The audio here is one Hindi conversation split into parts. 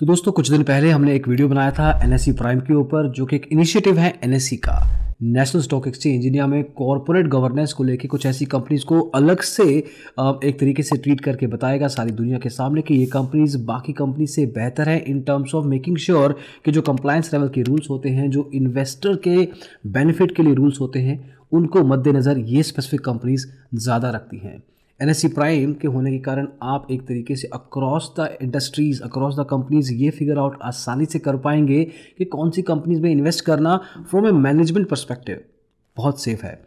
तो दोस्तों कुछ दिन पहले हमने एक वीडियो बनाया था एन प्राइम के ऊपर जो कि एक इनिशिएटिव है एन का नेशनल स्टॉक एक्सचेंज इंडिया में कॉरपोरेट गवर्नेंस को लेके कुछ ऐसी कंपनीज को अलग से एक तरीके से ट्रीट करके बताएगा सारी दुनिया के सामने कि ये कंपनीज बाकी कंपनी से बेहतर है in terms of making sure कि जो कंप्लायंस लेवल के रूल्स होते हैं जो इन्वेस्टर के बेनिफिट के लिए रूल्स होते हैं उनको मद्देनज़र ये स्पेसिफिक कंपनीज ज़्यादा रखती हैं एन प्राइम के होने के कारण आप एक तरीके से across the industries across the companies ये फिगर आउट आसानी से कर पाएंगे कि कौन सी कंपनीज में इन्वेस्ट करना फ्रॉम ए मैनेजमेंट परस्पेक्टिव बहुत सेफ है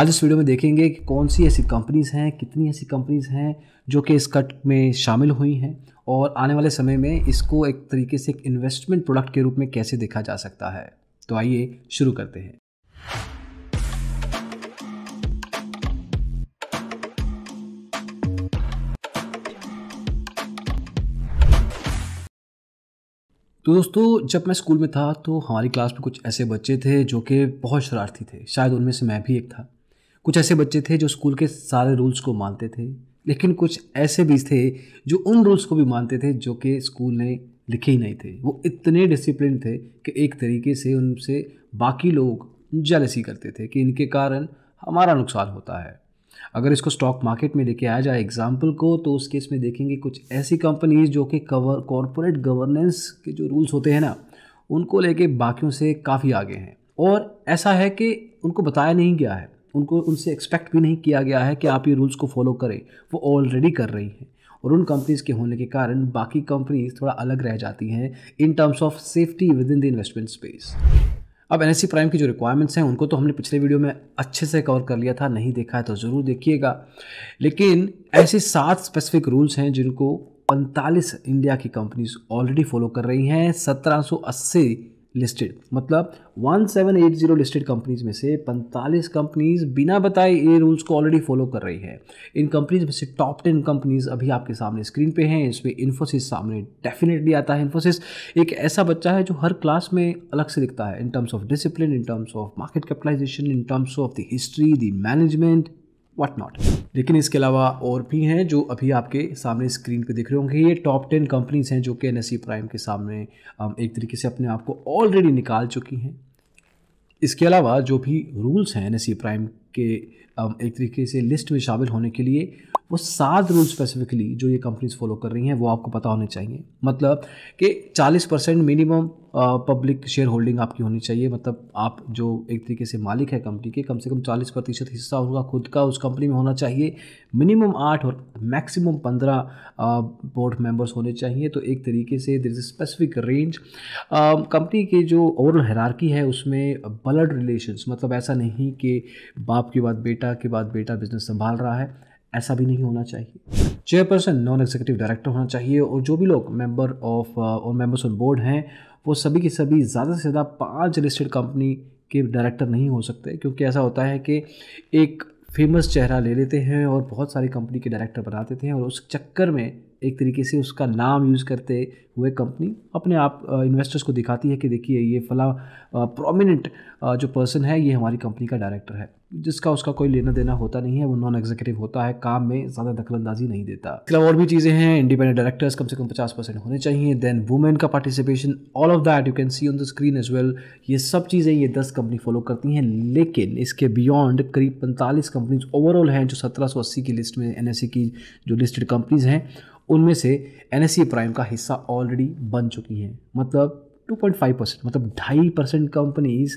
आज इस वीडियो में देखेंगे कि कौन सी ऐसी कंपनीज़ हैं कितनी ऐसी कंपनीज़ हैं जो कि इस कट में शामिल हुई हैं और आने वाले समय में इसको एक तरीके से एक इन्वेस्टमेंट प्रोडक्ट के रूप में कैसे देखा जा सकता है तो आइए शुरू करते हैं तो दोस्तों जब मैं स्कूल में था तो हमारी क्लास में कुछ ऐसे बच्चे थे जो कि बहुत शरारती थे शायद उनमें से मैं भी एक था कुछ ऐसे बच्चे थे जो स्कूल के सारे रूल्स को मानते थे लेकिन कुछ ऐसे भी थे जो उन रूल्स को भी मानते थे जो कि स्कूल ने लिखे ही नहीं थे वो इतने डिसिप्लिन थे कि एक तरीके से उनसे बाकी लोग जलसी करते थे कि इनके कारण हमारा नुकसान होता है अगर इसको स्टॉक मार्केट में लेके आया जाए एग्जाम्पल को तो उस केस में देखेंगे कुछ ऐसी कंपनीज जो कि कवर कॉरपोरेट गवर्नेंस के जो रूल्स होते हैं ना उनको लेके बाकियों से काफ़ी आगे हैं और ऐसा है कि उनको बताया नहीं गया है उनको उनसे एक्सपेक्ट भी नहीं किया गया है कि आप ये रूल्स को फॉलो करें वो ऑलरेडी कर रही हैं और उन कंपनीज़ के होने के कारण बाकी कंपनीज थोड़ा अलग रह जाती हैं in terms of safety within the investment space अब एन प्राइम की जो रिक्वायरमेंट्स हैं उनको तो हमने पिछले वीडियो में अच्छे से कवर कर लिया था नहीं देखा है तो ज़रूर देखिएगा लेकिन ऐसे सात स्पेसिफिक रूल्स हैं जिनको पैंतालीस इंडिया की कंपनीज ऑलरेडी फॉलो कर रही हैं सत्रह लिस्टेड मतलब 1780 लिस्टेड कंपनीज में से 45 कंपनीज बिना बताए ये रूल्स को ऑलरेडी फॉलो कर रही है इन कंपनीज में से टॉप टेन कंपनीज अभी आपके सामने स्क्रीन पे हैं इसमें इन्फोसिस सामने डेफिनेटली आता है इन्फोसिस एक ऐसा बच्चा है जो हर क्लास में अलग से दिखता है in terms of discipline in terms of market capitalisation in terms of the history the management what not लेकिन इसके अलावा और भी हैं जो अभी आपके सामने स्क्रीन पे दिख रहे होंगे ये टॉप टेन कंपनीज हैं जो कि एन प्राइम e के सामने एक तरीके से अपने आप को ऑलरेडी निकाल चुकी हैं इसके अलावा जो भी रूल्स हैं एन प्राइम e के एक तरीके से लिस्ट में शामिल होने के लिए वो सात रूल स्पेसिफिकली जो ये कंपनीज फॉलो कर रही हैं वो आपको पता होने चाहिए मतलब कि 40 percent minimum public share holding आपकी होनी चाहिए मतलब आप जो एक तरीके से मालिक है कंपनी के कम से कम 40 प्रतिशत हिस्सा उनका खुद का उस कंपनी में होना चाहिए मिनिमम आठ और मैक्सिमम पंद्रह बोर्ड मेंबर्स होने चाहिए तो एक तरीके से there is specific range company के जो ओवरऑल हरारकी है उसमें ब्लड रिलेशंस मतलब ऐसा नहीं कि बाप के बाद बेटा के बाद बेटा बिजनेस संभाल रहा है ऐसा भी नहीं होना चाहिए चेयरपर्सन नॉन एग्जीक्यूटिव डायरेक्टर होना चाहिए और जो भी लोग मेंबर ऑफ uh, और मेंबर्स ऑन बोर्ड हैं वो सभी के सभी ज़्यादा से ज़्यादा पांच लिस्टेड कंपनी के डायरेक्टर नहीं हो सकते क्योंकि ऐसा होता है कि एक फेमस चेहरा ले लेते हैं और बहुत सारी कंपनी के डायरेक्टर बना देते हैं और उस चक्कर में एक तरीके से उसका नाम यूज़ करते हुए कंपनी अपने आप इन्वेस्टर्स uh, को दिखाती है कि देखिए ये फला प्रोमिनेंट uh, जो पर्सन है ये हमारी कंपनी का डायरेक्टर है जिसका उसका कोई लेना देना होता नहीं है वो नॉन एग्जीक्यूटिव होता है काम में ज़्यादा दखलंदाजी नहीं देता इसके अलावा और भी चीज़ें हैं इंडिपेंडेंट डायरेक्टर्स कम से कम पचास परसेंट होने चाहिए देन वुमेन का participation all of that you can see on the screen as well ये सब चीज़ें ये दस कंपनी फॉलो करती हैं लेकिन इसके बियॉन्ड करीब पैंतालीस कंपनीज ओवरऑल हैं जो सत्रह की लिस्ट में एन e की जो लिस्टेड कंपनीज़ हैं उनमें से एन प्राइम e का हिस्सा ऑलरेडी बन चुकी हैं मतलब टू परसेंट मतलब ढाई परसेंट कंपनीज़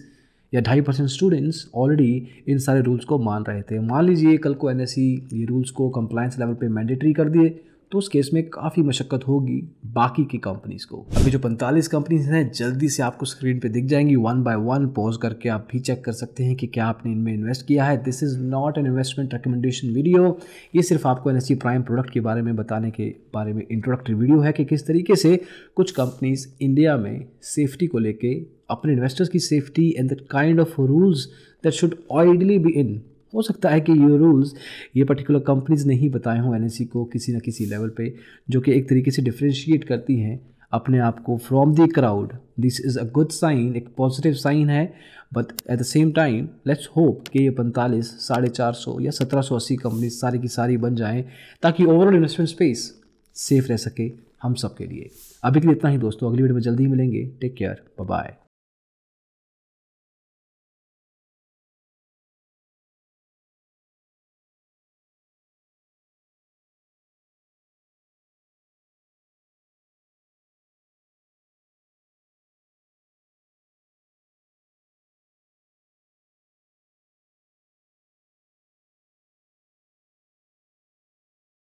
या ढाई परसेंट स्टूडेंट्स ऑलरेडी इन सारे रूल्स को मान रहे थे मान लीजिए कल को एन e ये रूल्स को कंप्लायंस लेवल पर मैंडेटरी कर दिए तो उस केस में काफ़ी मशक्क़त होगी बाकी की कंपनीज़ को अभी जो 45 कंपनीज हैं जल्दी से आपको स्क्रीन पे दिख जाएंगी वन बाय वन पॉज करके आप भी चेक कर सकते हैं कि क्या आपने इनमें इन्वेस्ट किया है this is not an investment recommendation video ये सिर्फ आपको एन प्राइम प्रोडक्ट के बारे में बताने के बारे में इंट्रोडक्टरी वीडियो है कि किस तरीके से कुछ कंपनीज़ इंडिया में सेफ्टी को लेकर अपने इन्वेस्टर्स की safety and the kind of rules that should ideally be in हो सकता है कि ये रूल्स ये पर्टिकुलर कंपनीज ने ही बताए हों एन e को किसी ना किसी लेवल पे जो कि एक तरीके से डिफ्रेंशिएट करती हैं अपने आप को from the crowd this is a good sign एक पॉजिटिव साइन है but at the same time let's hope कि ये पैंतालीस साढ़े चार सौ या सत्रह सौ अस्सी कंपनी सारी की सारी बन जाएँ ताकि ओवरऑल इन्वेस्टमेंट स्पेस सेफ रह सके हम सब के लिए अभी के लिए इतना ही दोस्तों अगली वीडियो में जल्दी ही मिलेंगे टेक केयर बाय